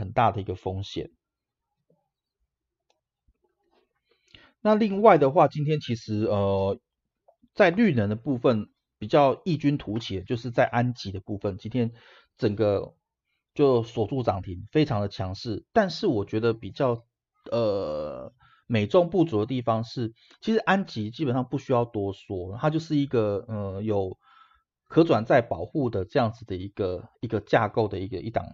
很大的一个风险。那另外的话，今天其实呃，在绿能的部分比较异军突起，就是在安吉的部分，今天整个就锁住涨停，非常的强势。但是我觉得比较呃美中不足的地方是，其实安吉基本上不需要多说，它就是一个呃有可转债保护的这样子的一个一个架构的一个一档。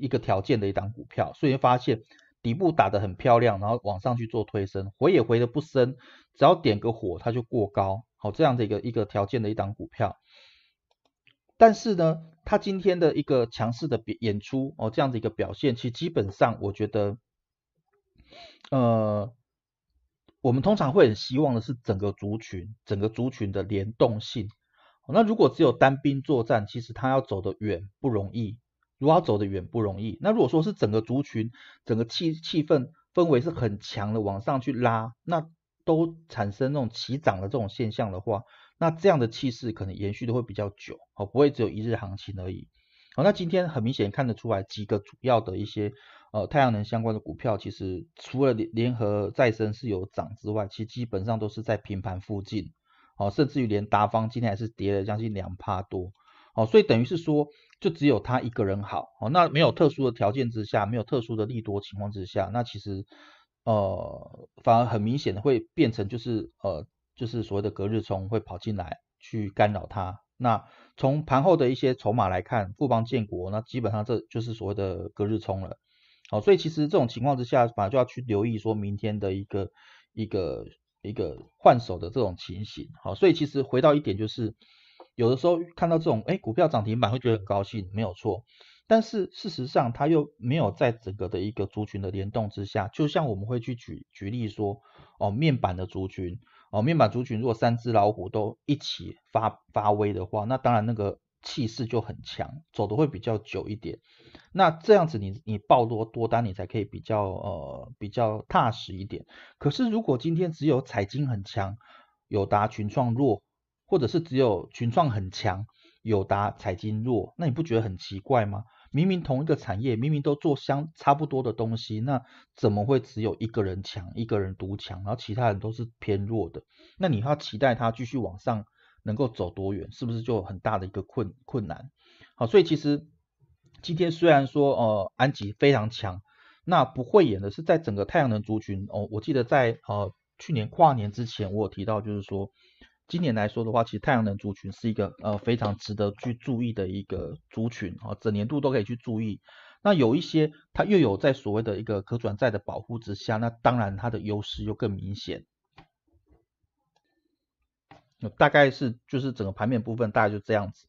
一个条件的一档股票，所以发现底部打得很漂亮，然后往上去做推升，回也回的不深，只要点个火它就过高，好这样的一个一个条件的一档股票，但是呢，它今天的一个强势的演出哦，这样的一个表现，其实基本上我觉得，呃，我们通常会很希望的是整个族群，整个族群的联动性，那如果只有单兵作战，其实它要走得远不容易。如果要走得远不容易，那如果说是整个族群、整个气气氛氛围是很强的，往上去拉，那都产生那种起涨的这种现象的话，那这样的气势可能延续的会比较久，哦，不会只有一日行情而已。哦，那今天很明显看得出来，几个主要的一些呃太阳能相关的股票，其实除了联联合再生是有涨之外，其实基本上都是在平盘附近，哦，甚至于连达方今天还是跌了将近两帕多。哦，所以等于是说，就只有他一个人好，哦。那没有特殊的条件之下，没有特殊的利多情况之下，那其实，呃，反而很明显的会变成就是，呃，就是所谓的隔日冲会跑进来去干扰他。那从盘后的一些筹码来看，富邦建国，那基本上这就是所谓的隔日冲了。好，所以其实这种情况之下，反而就要去留意说，明天的一个一个一个换手的这种情形。好，所以其实回到一点就是。有的时候看到这种哎股票涨停板会觉得很高兴，没有错。但是事实上，它又没有在整个的一个族群的联动之下，就像我们会去举举例说，哦面板的族群，哦面板族群如果三只老虎都一起发发威的话，那当然那个气势就很强，走的会比较久一点。那这样子你你报多多单，你才可以比较呃比较踏实一点。可是如果今天只有彩金很强，有达群创弱。或者是只有群创很强，友达、财经弱，那你不觉得很奇怪吗？明明同一个产业，明明都做相差不多的东西，那怎么会只有一个人强，一个人独强，然后其他人都是偏弱的？那你要期待它继续往上能够走多远，是不是就很大的一个困困难？好，所以其实今天虽然说呃安吉非常强，那不会演的是，在整个太阳能族群哦，我记得在呃去年跨年之前，我有提到就是说。今年来说的话，其实太阳能族群是一个呃非常值得去注意的一个族群啊，整年度都可以去注意。那有一些它又有在所谓的一个可转债的保护之下，那当然它的优势又更明显。大概是就是整个盘面部分大概就这样子。